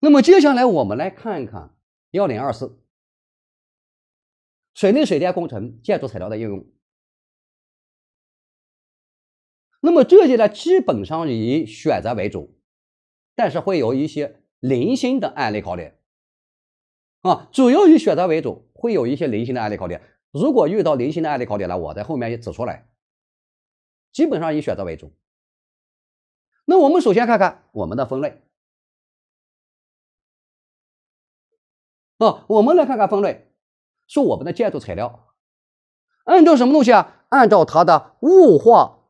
那么接下来我们来看一看幺零二四，水利水电工程建筑材料的应用。那么这些呢，基本上以选择为主，但是会有一些零星的案例考点。啊，主要以选择为主，会有一些零星的案例考点。如果遇到零星的案例考点呢，我在后面也指出来。基本上以选择为主。那我们首先看看我们的分类。啊，我们来看看分类。说我们的建筑材料按照什么东西啊？按照它的物化、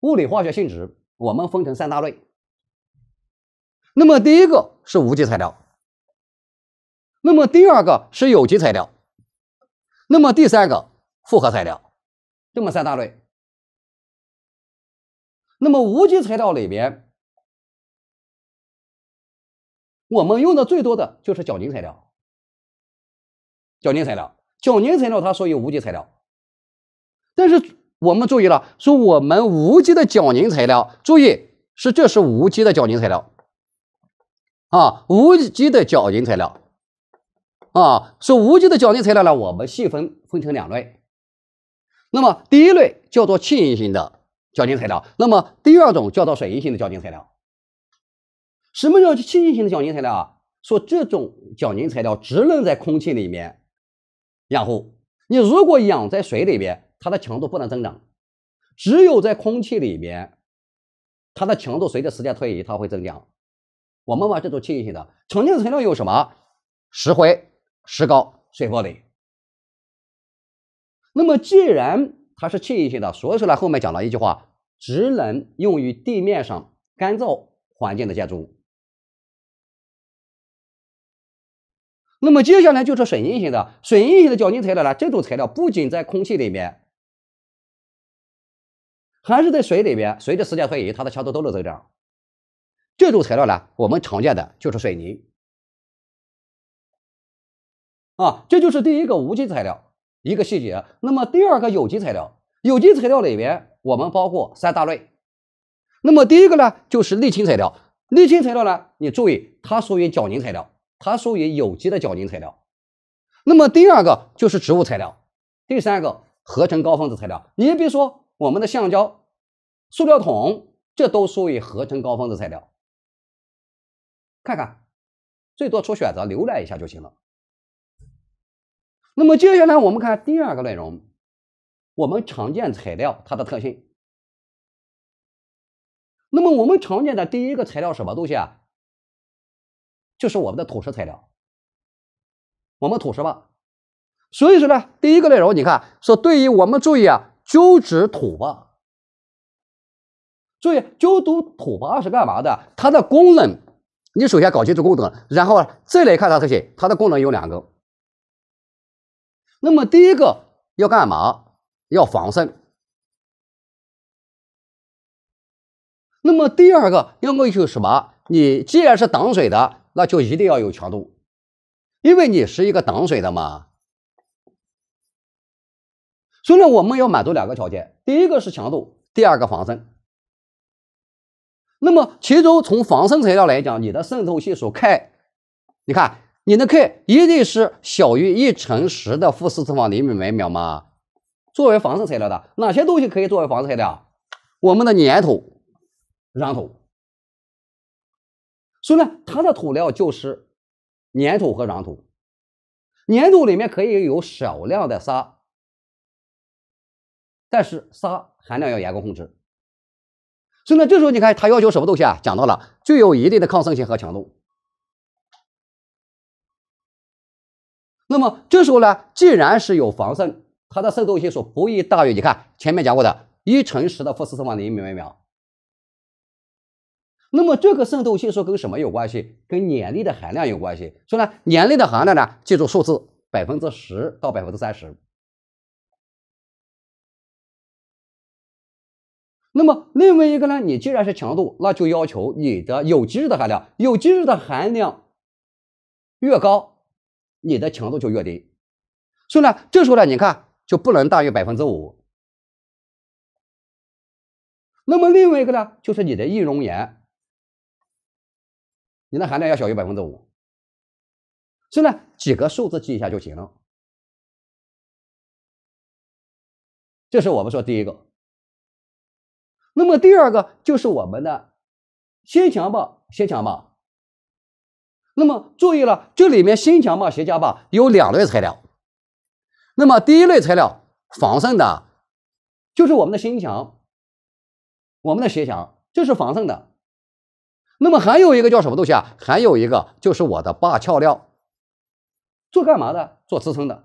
物理化学性质，我们分成三大类。那么第一个是无机材料，那么第二个是有机材料，那么第三个复合材料，这么三大类。那么无机材料里边，我们用的最多的就是角筋材料。胶凝材料，胶凝材料它属于无机材料，但是我们注意了，说我们无机的胶凝材料，注意是这是无机的胶凝材料，啊，无机的胶凝材料，啊，说无机的胶凝材料呢，我们细分分成两类，那么第一类叫做气硬性的胶凝材料，那么第二种叫做水硬性的胶凝材料。什么叫气硬性的胶凝材料啊？说这种胶凝材料只能在空气里面。养护。你如果养在水里边，它的强度不能增长；只有在空气里边，它的强度随着时间推移，它会增加。我们把这种气性的、纯净材料有什么？石灰、石膏、水玻璃。那么，既然它是气性的，所以说呢，后面讲了一句话：只能用于地面上干燥环境的建筑物。那么接下来就是水银型的，水银型的胶凝材料呢？这种材料不仅在空气里面，还是在水里面，随着时间推移，它的强度都能增长。这种材料呢，我们常见的就是水泥。啊，这就是第一个无机材料一个细节。那么第二个有机材料，有机材料里边我们包括三大类。那么第一个呢，就是沥青材料。沥青材料呢，你注意，它属于胶凝材料。它属于有机的胶凝材料。那么第二个就是植物材料，第三个合成高分子材料。你比如说我们的橡胶、塑料桶，这都属于合成高分子材料。看看，最多出选择，浏览一下就行了。那么接下来我们看第二个内容，我们常见材料它的特性。那么我们常见的第一个材料什么东西啊？就是我们的土石材料，我们土石坝，所以说呢，第一个内容，你看，说对于我们注意啊，就指土坝，注意就都土坝是干嘛的？它的功能，你首先搞清楚功能，然后再来看它这些，它的功能有两个。那么第一个要干嘛？要防渗。那么第二个要求什么？你既然是挡水的。那就一定要有强度，因为你是一个挡水的嘛。所以呢，我们要满足两个条件：第一个是强度，第二个防渗。那么，其中从防渗材料来讲，你的渗透系数 K，你看你的 K 一定是小于一乘十的负四次方厘米每秒吗？作为防渗材料的哪些东西可以作为防渗材料我们的粘土、壤土。所以呢，它的土料就是粘土和壤土，粘土里面可以有少量的砂，但是砂含量要严格控制。所以呢，这时候你看它要求什么东西啊？讲到了具有一定的抗渗性和强度。那么这时候呢，既然是有防渗，它的渗透系数不宜大于你看前面讲过的一乘十的负四次方厘米每秒。那么这个渗透系数跟什么有关系？跟年粒的含量有关系。所以呢，年粒的含量呢，记住数字，百分之十到百分之三十。那么另外一个呢，你既然是强度，那就要求你的有机质的含量，有机质的含量越高，你的强度就越低。所以呢，这时候呢，你看就不能大于百分之五。那么另外一个呢，就是你的易溶盐。你的含量要小于百分之五，所以呢，几个数字记一下就行了。这是我们说第一个。那么第二个就是我们的新墙吧，新墙吧。那么注意了，这里面新墙吧、斜加吧，有两类材料。那么第一类材料防渗的，就是我们的新墙、我们的斜墙，这是防渗的。那么还有一个叫什么东西啊？还有一个就是我的八壳料，做干嘛的？做支撑的。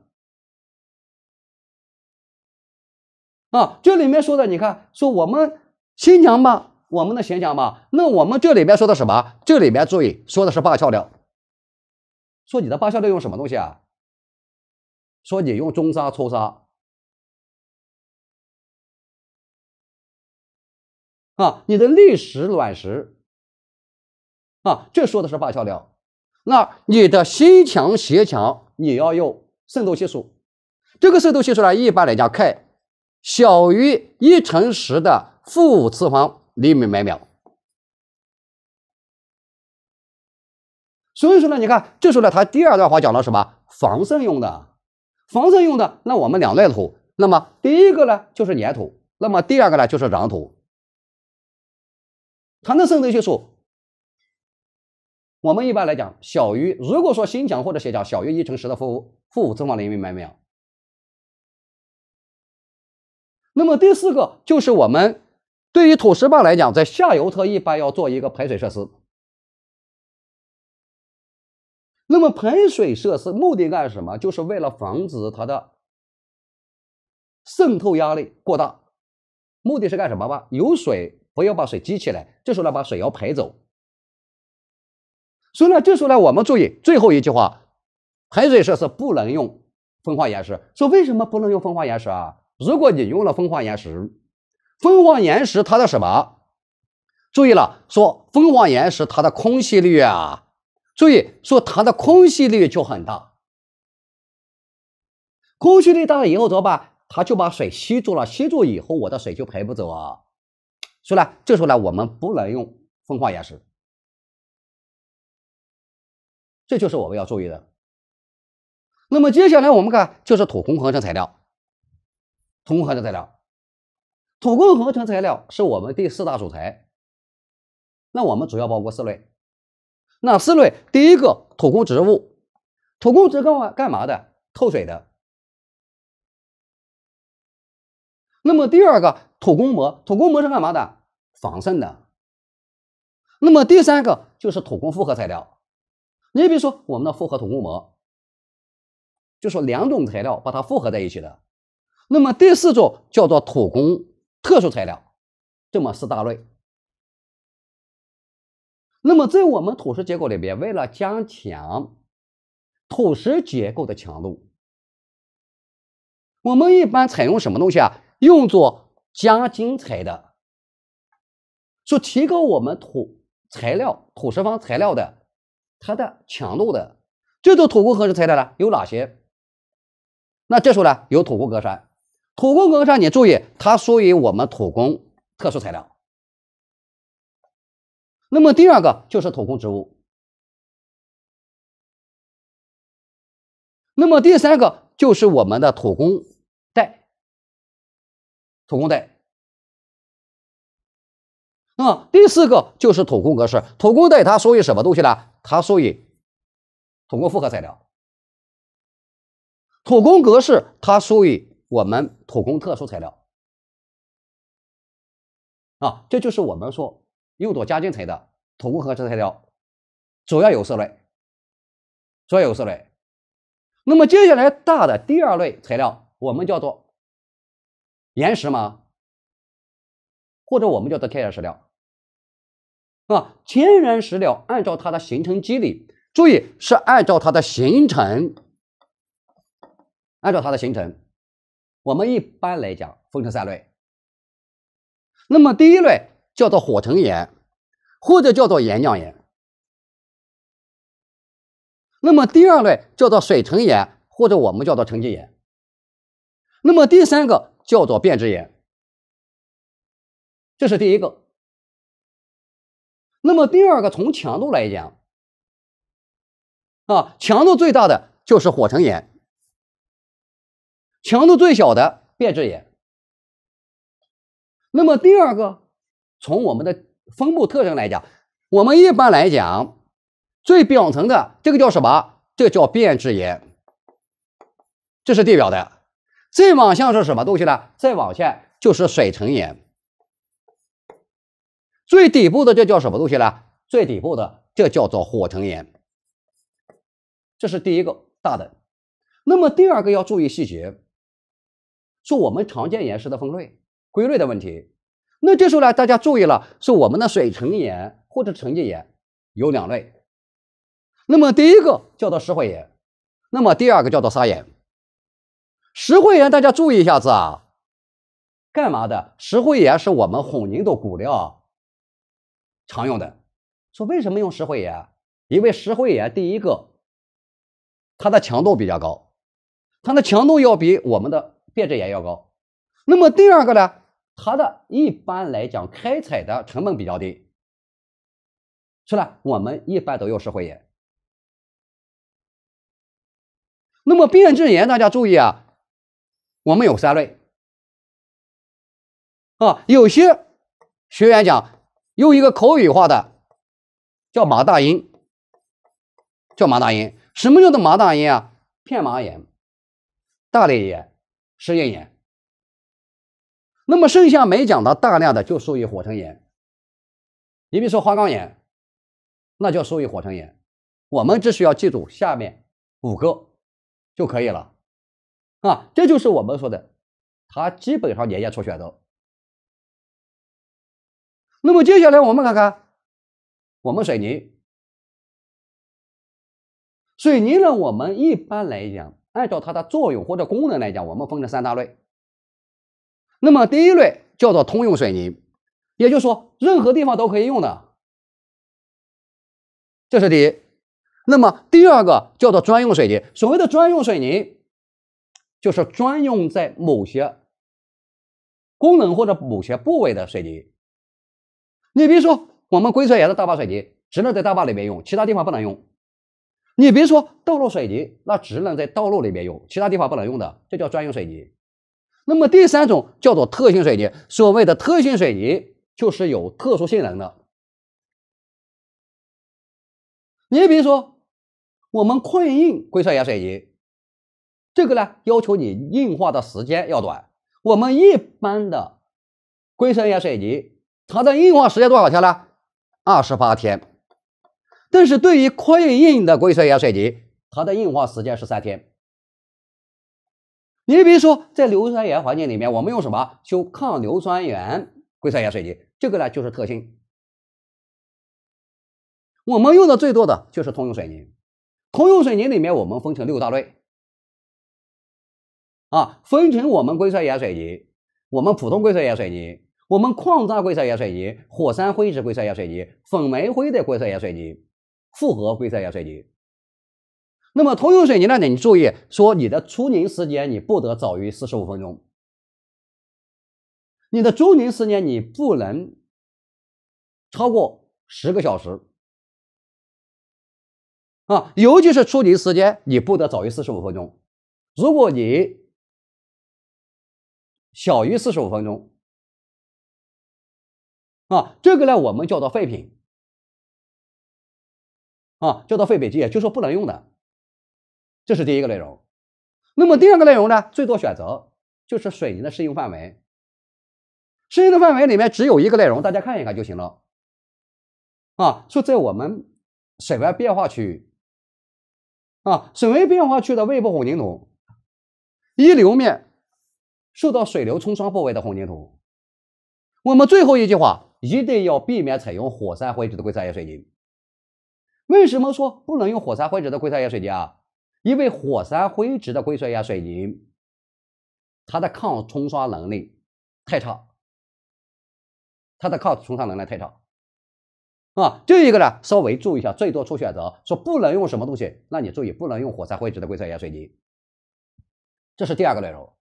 啊，这里面说的，你看，说我们新娘吧，我们的新娘吧，那我们这里面说的什么？这里面注意说的是八壳料，说你的八翘料用什么东西啊？说你用中沙、粗沙。啊，你的砾石卵石。啊，这说的是坝墙疗。那你的新墙、斜墙，你要用渗透系数。这个渗透系数呢，一般来讲，K 小于一乘十的负五次方厘米每秒。所以说呢，你看，这时候呢，它第二段话讲了什么？防渗用的，防渗用的。那我们两类土，那么第一个呢就是粘土，那么第二个呢就是壤土，它的渗透系数。我们一般来讲，小于如果说新讲或者斜讲，小于一乘十的负负五次方厘米，明白没有？那么第四个就是我们对于土石坝来讲，在下游侧一般要做一个排水设施。那么排水设施目的干什么？就是为了防止它的渗透压力过大。目的是干什么吧？有水不要把水积起来，这时候呢，把水要排走。所以呢，这时候呢，我们注意最后一句话，排水设施不能用风化岩石。说为什么不能用风化岩石啊？如果你用了风化岩石，风化岩石它的什么？注意了，说风化岩石它的空隙率啊，注意，说它的空隙率就很大。空隙率大了以后怎么办？它就把水吸住了，吸住以后我的水就排不走啊。所以呢，这时候呢，我们不能用风化岩石。这就是我们要注意的。那么接下来我们看就是土工合成材料。土工合成材料，土工合成材料是我们第四大主材。那我们主要包括四类。那四类，第一个土工植物，土工植物干干嘛的？透水的。那么第二个土工膜，土工膜是干嘛的？防渗的。那么第三个就是土工复合材料。你比如说，我们的复合土工膜，就说两种材料把它复合在一起的。那么第四种叫做土工特殊材料，这么四大类。那么在我们土石结构里边，为了加强土石结构的强度，我们一般采用什么东西啊？用作加筋材的，说提高我们土材料土石方材料的。它的强度的这种土工合成材料呢有哪些？那这时候呢有土工格栅，土工格栅你注意，它属于我们土工特殊材料。那么第二个就是土工植物，那么第三个就是我们的土工带，土工带。那么第四个就是土工格式，土工带它属于什么东西呢？它属于土工复合材料，土工格式，它属于我们土工特殊材料啊，这就是我们说用多加进材的土工合成材料，主要有四类，主要有四类。那么接下来大的第二类材料，我们叫做岩石嘛，或者我们叫做天然石料。啊，天然石料按照它的形成机理，注意是按照它的形成，按照它的形成，我们一般来讲分成三类。那么第一类叫做火成岩，或者叫做岩浆岩。那么第二类叫做水成岩，或者我们叫做沉积岩。那么第三个叫做变质岩。这是第一个。那么第二个，从强度来讲，啊，强度最大的就是火成岩，强度最小的变质岩。那么第二个，从我们的分布特征来讲，我们一般来讲，最表层的这个叫什么？这叫变质岩，这是地表的。再往下是什么东西呢？再往下就是水成岩。最底部的这叫什么东西呢？最底部的这叫做火成岩，这是第一个大的。那么第二个要注意细节，是我们常见岩石的分类、归类的问题。那这时候呢，大家注意了，是我们的水成岩或者沉积岩有两类。那么第一个叫做石灰岩，那么第二个叫做砂岩。石灰岩大家注意一下子啊，干嘛的？石灰岩是我们混凝土骨料。常用的说为什么用石灰岩？因为石灰岩第一个，它的强度比较高，它的强度要比我们的变质岩要高。那么第二个呢？它的一般来讲开采的成本比较低。是吧？我们一般都用石灰岩。那么变质岩大家注意啊，我们有三类啊，有些学员讲。用一个口语化的叫“马大音，叫“马大音。什么叫做“马大音啊？片麻眼、大裂眼、石英眼。那么剩下没讲的，大量的就属于火成岩。你比如说花岗岩，那叫属于火成岩。我们只需要记住下面五个就可以了啊！这就是我们说的，它基本上岩浆出选择。那么接下来我们看看我们水泥，水泥呢，我们一般来讲，按照它的作用或者功能来讲，我们分成三大类。那么第一类叫做通用水泥，也就是说任何地方都可以用的，这是第一。那么第二个叫做专用水泥，所谓的专用水泥，就是专用在某些功能或者某些部位的水泥。你别说，我们硅酸盐的大坝水泥只能在大坝里面用，其他地方不能用。你别说道路水泥，那只能在道路里面用，其他地方不能用的，这叫专用水泥。那么第三种叫做特性水泥，所谓的特性水泥就是有特殊性能的。你比如说，我们困硬硅酸盐水泥，这个呢要求你硬化的时间要短。我们一般的硅酸盐水泥。它的硬化时间多少天呢？二十八天。但是对于快硬的硅酸盐水泥，它的硬化时间是三天。你比如说，在硫酸盐环境里面，我们用什么？就抗硫酸盐硅酸盐水泥，这个呢就是特性。我们用的最多的就是通用水泥。通用水泥里面，我们分成六大类。啊，分成我们硅酸盐水泥，我们普通硅酸盐水泥。我们矿渣硅酸盐水泥、火山灰质硅酸盐水泥、粉煤灰的硅酸盐水泥、复合硅酸盐水泥。那么通用水泥呢？你注意说，你的初凝时间你不得早于四十五分钟，你的中凝时间你不能超过十个小时。啊，尤其是初凝时间你不得早于四十五分钟，如果你小于四十五分钟。啊，这个呢，我们叫做废品，啊，叫做废品也就说不能用的。这是第一个内容。那么第二个内容呢，最多选择就是水泥的适用范围。适用的范围里面只有一个内容，大家看一看就行了。啊，说在我们水文变化区，啊，水位变化区的内部混凝土，一流面受到水流冲刷部位的混凝土。我们最后一句话。一定要避免采用火山灰质的硅酸盐水泥。为什么说不能用火山灰质的硅酸盐水泥啊？因为火山灰质的硅酸盐水泥，它的抗冲刷能力太差，它的抗冲刷能力太差啊！这一个呢，稍微注意一下，最多出选择说不能用什么东西，那你注意不能用火山灰质的硅酸盐水泥。这是第二个内容。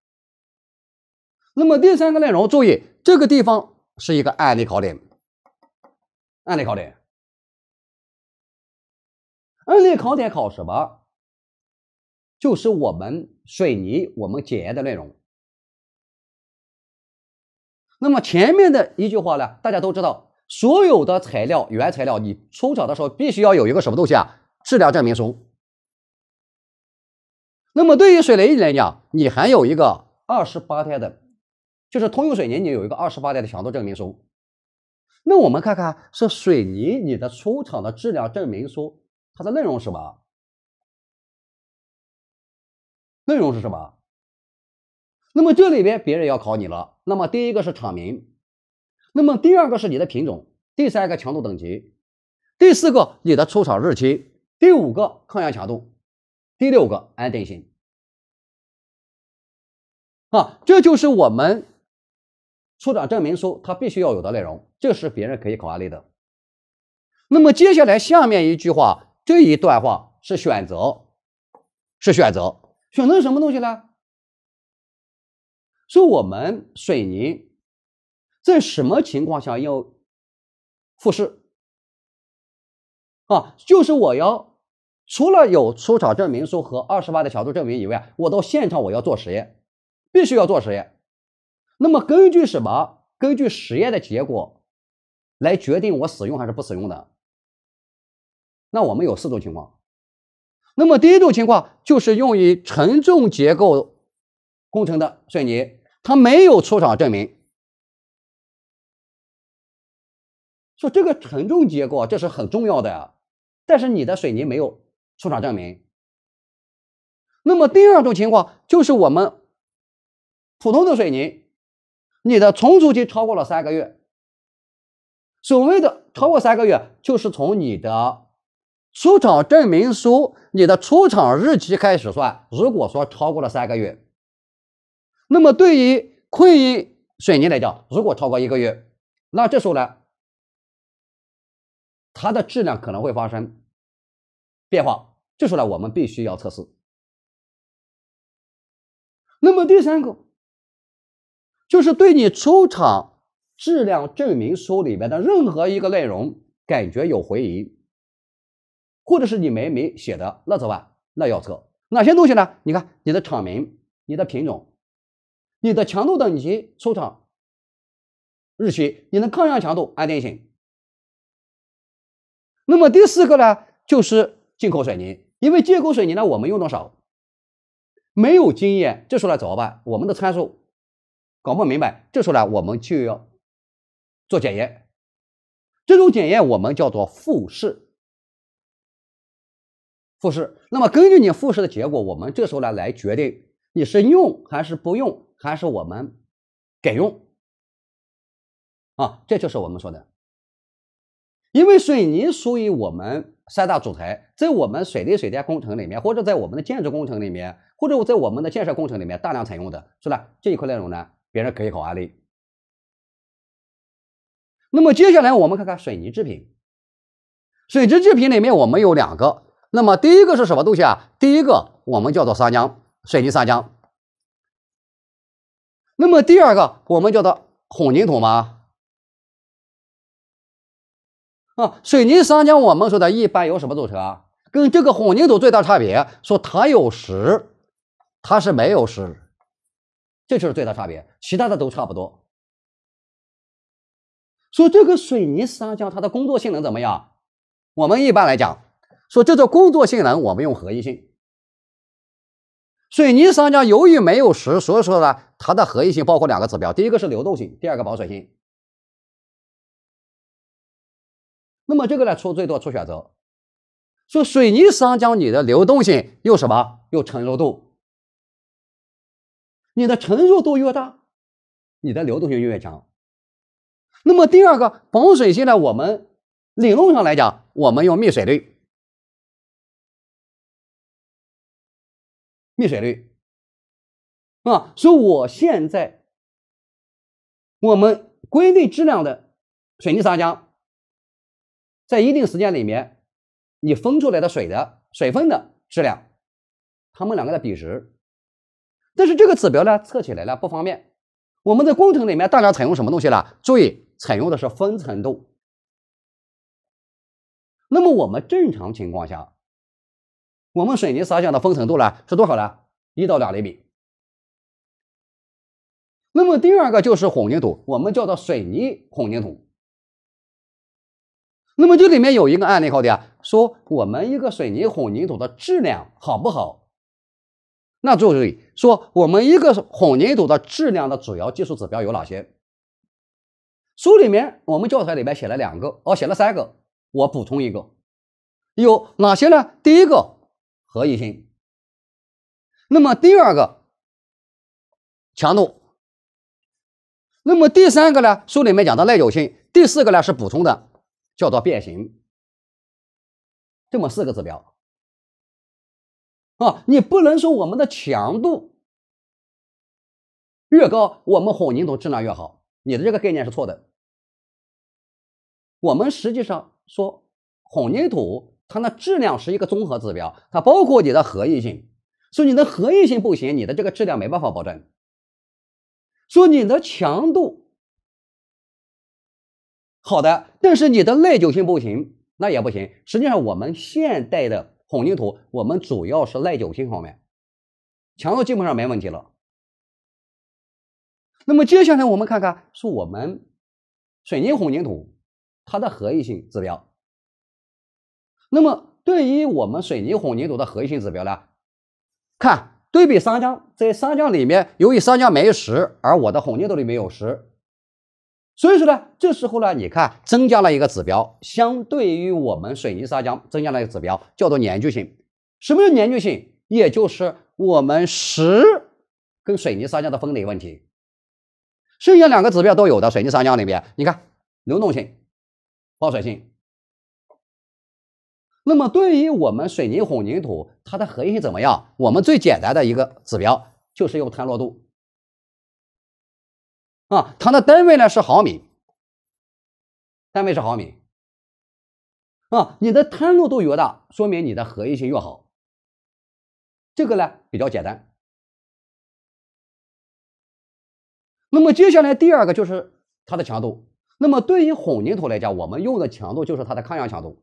那么第三个内容，注意这个地方。是一个案例考点，案例考点，案例考点考什么？就是我们水泥我们检验的内容。那么前面的一句话呢，大家都知道，所有的材料原材料你出厂的时候必须要有一个什么东西啊？质量证明书。那么对于水泥来讲，你还有一个二十八天的。就是通用水泥，你有一个二十八代的强度证明书。那我们看看是水泥，你的出厂的质量证明书，它的内容是什么？内容是什么？那么这里边别人要考你了。那么第一个是厂名，那么第二个是你的品种，第三个强度等级，第四个你的出厂日期，第五个抗压强度，第六个安定性。啊，这就是我们。出厂证明书，它必须要有的内容，这是别人可以考案例的。那么接下来下面一句话，这一段话是选择，是选择，选择什么东西呢？说我们水泥在什么情况下要复试啊？就是我要除了有出厂证明书和二十八的强度证明以外，我到现场我要做实验，必须要做实验。那么根据什么？根据实验的结果来决定我使用还是不使用的。那我们有四种情况。那么第一种情况就是用于承重结构工程的水泥，它没有出厂证明。说这个承重结构这是很重要的呀，但是你的水泥没有出厂证明。那么第二种情况就是我们普通的水泥。你的存储期超过了三个月，所谓的超过三个月，就是从你的出厂证明书、你的出厂日期开始算。如果说超过了三个月，那么对于困意水泥来讲，如果超过一个月，那这时候呢，它的质量可能会发生变化，这时候呢，我们必须要测试。那么第三个。就是对你出厂质量证明书里面的任何一个内容感觉有回音，或者是你没没写的，那怎么办？那要测哪些东西呢？你看你的厂名、你的品种、你的强度等级、出厂日期、你的抗压强度、安定性。那么第四个呢，就是进口水泥，因为进口水泥呢，我们用多少，没有经验，这时候来怎么办？我们的参数。搞不明白，这时候呢，我们就要做检验。这种检验我们叫做复试。复试，那么根据你复试的结果，我们这时候呢来决定你是用还是不用，还是我们改用。啊，这就是我们说的，因为水泥属于我们三大主材，在我们水利水电工程里面，或者在我们的建筑工程里面，或者在我们的建设工程里面大量采用的，是吧？这一块内容呢？别人可以考案例。那么接下来我们看看水泥制品。水泥制品里面我们有两个，那么第一个是什么东西啊？第一个我们叫做砂浆，水泥砂浆。那么第二个我们叫做混凝土吗？啊，水泥砂浆我们说的一般由什么组成啊？跟这个混凝土最大差别，说它有石，它是没有石。这就是最大差别，其他的都差不多。说这个水泥砂浆，它的工作性能怎么样？我们一般来讲，说这种工作性能，我们用合一性。水泥砂浆由于没有石，所以说呢，它的合一性包括两个指标：第一个是流动性，第二个保水性。那么这个呢，出最多出选择。说水泥砂浆，你的流动性又什么？又承受度。你的承受度越大，你的流动性就越强。那么第二个防水性呢，我们理论上来讲，我们用密水率，密水率啊，所以我现在我们规定质量的水泥砂浆，在一定时间里面，你分出来的水的水分的质量，它们两个的比值。但是这个指标呢，测起来呢不方便。我们在工程里面大量采用什么东西呢？注意，采用的是分层度。那么我们正常情况下，我们水泥砂浆的分层度呢是多少呢？一到两厘米。那么第二个就是混凝土，我们叫做水泥混凝土。那么这里面有一个案例考点，说我们一个水泥混凝土的质量好不好？那注意说，我们一个混凝土的质量的主要技术指标有哪些？书里面我们教材里面写了两个，哦，写了三个，我补充一个，有哪些呢？第一个，合易性。那么第二个，强度。那么第三个呢？书里面讲的耐久性。第四个呢是补充的，叫做变形。这么四个指标。啊，你不能说我们的强度越高，我们混凝土质量越好。你的这个概念是错的。我们实际上说，混凝土它的质量是一个综合指标，它包括你的合意性。说你的合意性不行，你的这个质量没办法保证。说你的强度好的，但是你的耐久性不行，那也不行。实际上我们现代的。混凝土我们主要是耐久性方面，强度基本上没问题了。那么接下来我们看看是我们水泥混凝土它的合一性指标。那么对于我们水泥混凝土的合一性指标呢，看对比砂浆，在砂浆里面由于砂浆没有石，而我的混凝土里没有石。所以说呢，这时候呢，你看增加了一个指标，相对于我们水泥砂浆增加了一个指标，叫做粘聚性。什么叫粘聚性？也就是我们石跟水泥砂浆的分离问题。剩下两个指标都有的水泥砂浆里面，你看流动性、保水性。那么对于我们水泥混凝土，它的核心性怎么样？我们最简单的一个指标就是用摊落度。啊，它的单位呢是毫米，单位是毫米。啊，你的摊落度越大，说明你的合一性越好。这个呢比较简单。那么接下来第二个就是它的强度。那么对于混凝土来讲，我们用的强度就是它的抗压强度。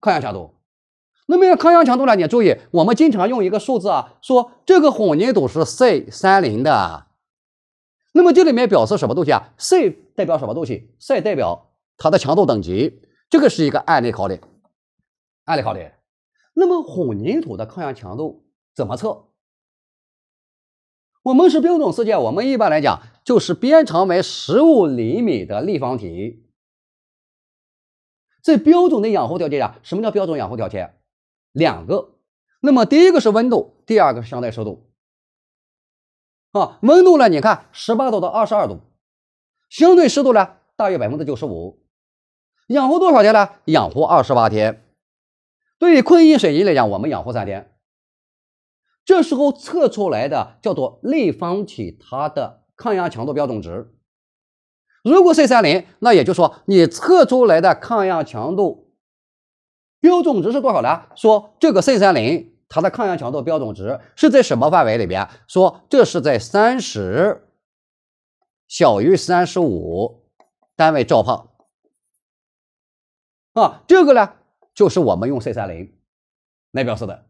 抗压强度。那么抗压强度呢？你注意，我们经常用一个数字啊，说这个混凝土是 C 三零的。那么这里面表示什么东西啊？C 代表什么东西？C 代表它的强度等级。这个是一个案例考点，案例考点。那么混凝土的抗压强度怎么测？我们是标准试件，我们一般来讲就是边长为十五厘米的立方体。在标准的养护条件下，什么叫标准养护条件？两个。那么第一个是温度，第二个是相对湿度。啊，温度呢？你看十八度到二十二度，相对湿度呢大约百分之九十五，养护多少天呢？养护二十八天。对于坤凝水泥来讲，我们养护三天，这时候测出来的叫做立方体它的抗压强度标准值，如果 C 三零，那也就是说你测出来的抗压强度标准值是多少呢？说这个 C 三零。它的抗压强度标准值是在什么范围里边？说这是在三十小于三十五单位兆帕啊，这个呢就是我们用 C 三零来表示的。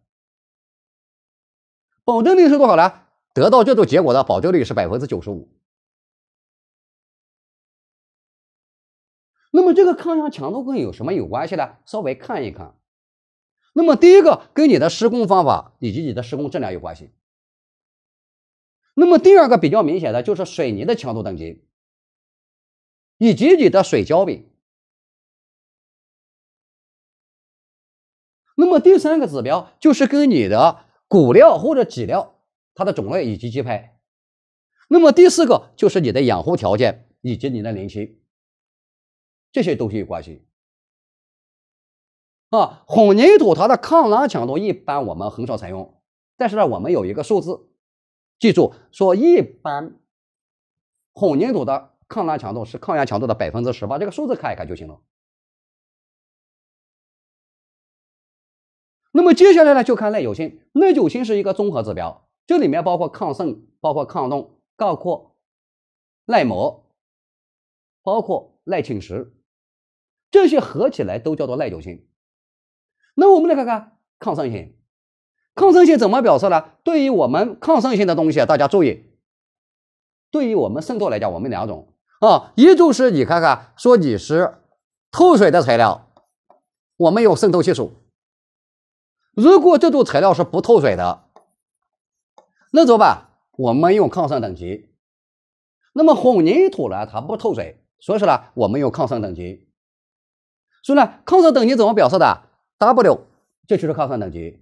保证率是多少呢？得到这种结果的保证率是百分之九十五。那么这个抗压强度跟有什么有关系呢？稍微看一看。那么第一个跟你的施工方法以及你的施工质量有关系。那么第二个比较明显的就是水泥的强度等级，以及你的水胶比。那么第三个指标就是跟你的骨料或者脊料它的种类以及基配。那么第四个就是你的养护条件以及你的年期，这些东西有关系。啊，混凝土它的抗拉强度一般我们很少采用，但是呢，我们有一个数字，记住说一般，混凝土的抗拉强度是抗压强度的百分之十，把这个数字看一看就行了。那么接下来呢，就看耐久性。耐久性是一个综合指标，这里面包括抗渗、包括抗冻、包括耐磨、包括耐侵蚀，这些合起来都叫做耐久性。那我们来看看抗渗性，抗渗性怎么表示呢？对于我们抗渗性的东西，大家注意，对于我们渗透来讲，我们两种啊，一种是你看看，说你是透水的材料，我们有渗透系数；如果这种材料是不透水的，那怎么办？我们用抗渗等级。那么混凝土呢，它不透水，所以说呢，我们用抗渗等级。所以呢，抗渗等级怎么表示的？W 这就是抗酸等级，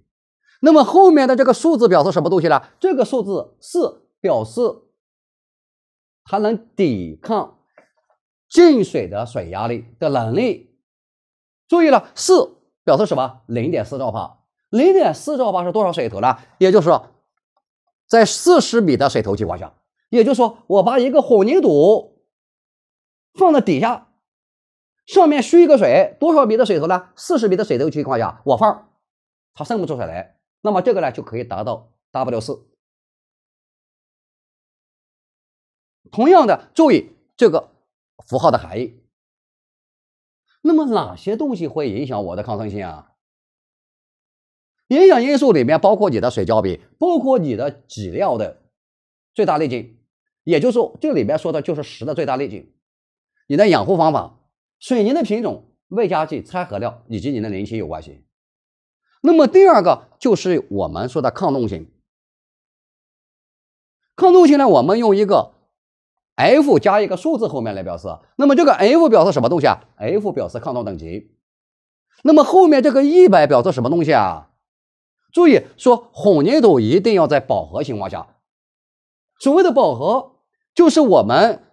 那么后面的这个数字表示什么东西呢？这个数字四表示它能抵抗进水的水压力的能力。注意了，四表示什么？零点四兆帕，零点四兆帕是多少水头呢？也就是说，在四十米的水头情况下，也就是说我把一个混凝土放在底下。上面蓄一个水，多少米的水头呢？四十米的水头情况下，我放，它渗不出水来。那么这个呢，就可以达到 W 四。同样的，注意这个符号的含义。那么哪些东西会影响我的抗生性啊？影响因素里面包括你的水胶比，包括你的挤料的最大粒径，也就是这里面说的就是十的最大粒径。你的养护方法。水泥的品种，外加剂、掺合料以及你的龄期有关系。那么第二个就是我们说的抗冻性。抗冻性呢，我们用一个 F 加一个数字后面来表示。那么这个 F 表示什么东西啊？F 表示抗冻等级。那么后面这个一百表示什么东西啊？注意说混凝土一定要在饱和情况下。所谓的饱和，就是我们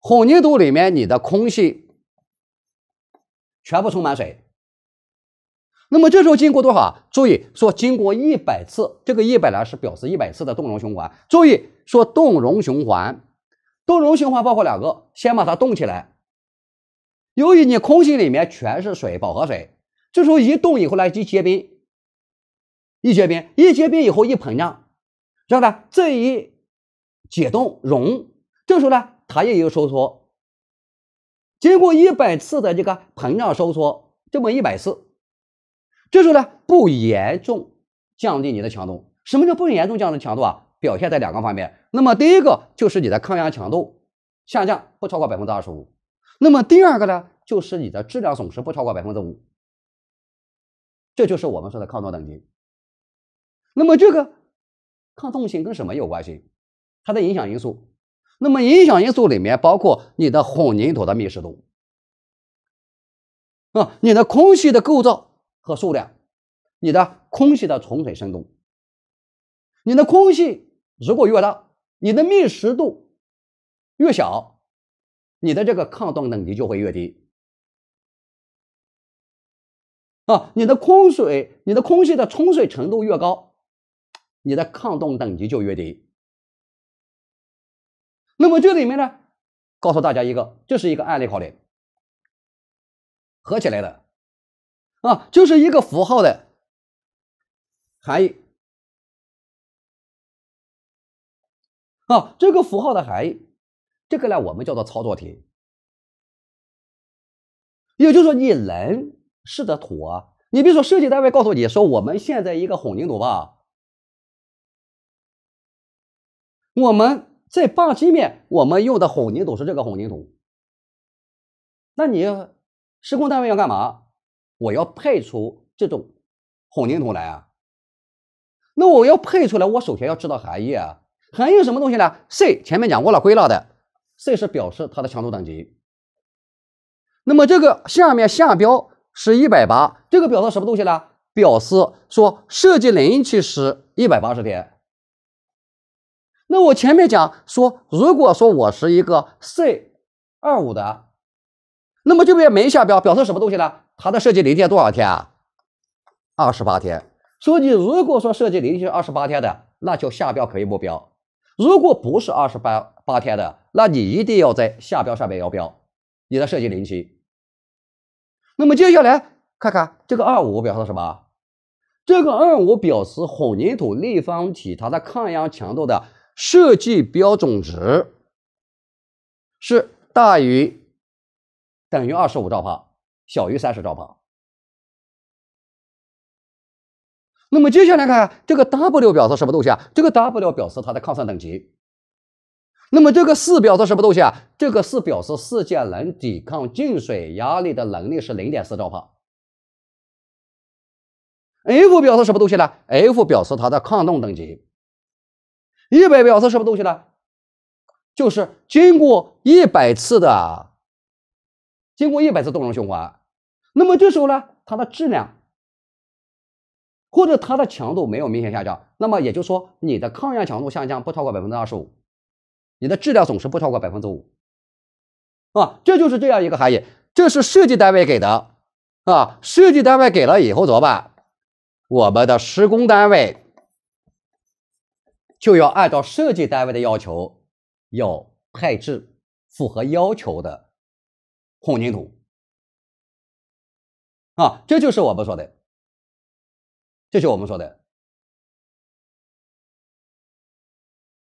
混凝土里面你的空气全部充满水，那么这时候经过多少？注意说经过一百次，这个一百呢是表示一百次的冻融循环。注意说冻融循环，冻融循环包括两个：先把它冻起来，由于你空气里面全是水，饱和水，这时候一冻以后呢就结冰，一结冰，一结冰以后一膨胀，然后呢这一解冻融，这时候呢它也有收缩。经过一百次的这个膨胀收缩，这么一百次，这时候呢不严重降低你的强度。什么叫不严重降低强度啊？表现在两个方面。那么第一个就是你的抗压强度下降不超过百分之二十五。那么第二个呢就是你的质量损失不超过百分之五。这就是我们说的抗脱等级。那么这个抗冻性跟什么有关系？它的影响因素。那么影响因素里面包括你的混凝土的密实度啊，你的空隙的构造和数量，你的空隙的冲水深度，你的空隙如果越大，你的密实度越小，你的这个抗冻等级就会越低啊，你的空水，你的空隙的冲水程度越高，你的抗冻等级就越低。那么这里面呢，告诉大家一个，这是一个案例考点，合起来的，啊，就是一个符号的含义，啊，这个符号的含义，这个呢我们叫做操作题，也就是说你能试得妥，你比如说设计单位告诉你说，我们现在一个混凝土吧，我们。在坝基面，我们用的混凝土是这个混凝土。那你施工单位要干嘛？我要配出这种混凝土来啊。那我要配出来，我首先要知道含义啊。含义什么东西呢？C 前面讲过了，归纳的。C 是表示它的强度等级。那么这个下面下标是180，这个表示什么东西呢？表示说设计龄期是180天。那我前面讲说，如果说我是一个 C 二五的，那么这边没下标表示什么东西呢？它的设计零件多少天啊？二十八天。所以你如果说设计零期二十八天的，那就下标可以不标；如果不是二十八八天的，那你一定要在下标上面要标你的设计零期。那么接下来看看这个二五表示什么？这个二五表示混凝土立方体它的抗压强度的。设计标准值是大于等于二十五兆帕，小于三十兆帕。那么接下来看这个 W 表示什么东西啊？这个 W 表示它的抗渗等级。那么这个四表示什么东西啊？这个四表示事件能抵抗进水压力的能力是零点四兆帕。F 表示什么东西呢？F 表示它的抗冻等级。一百秒是什么东西呢？就是经过一百次的，经过一百次动能循环，那么这时候呢，它的质量或者它的强度没有明显下降，那么也就是说，你的抗压强度下降不超过百分之二十五，你的质量损失不超过百分之五，啊，这就是这样一个含义。这是设计单位给的，啊，设计单位给了以后怎么办？我们的施工单位。就要按照设计单位的要求，要配置符合要求的混凝土。啊，这就是我们说的，这是我们说的。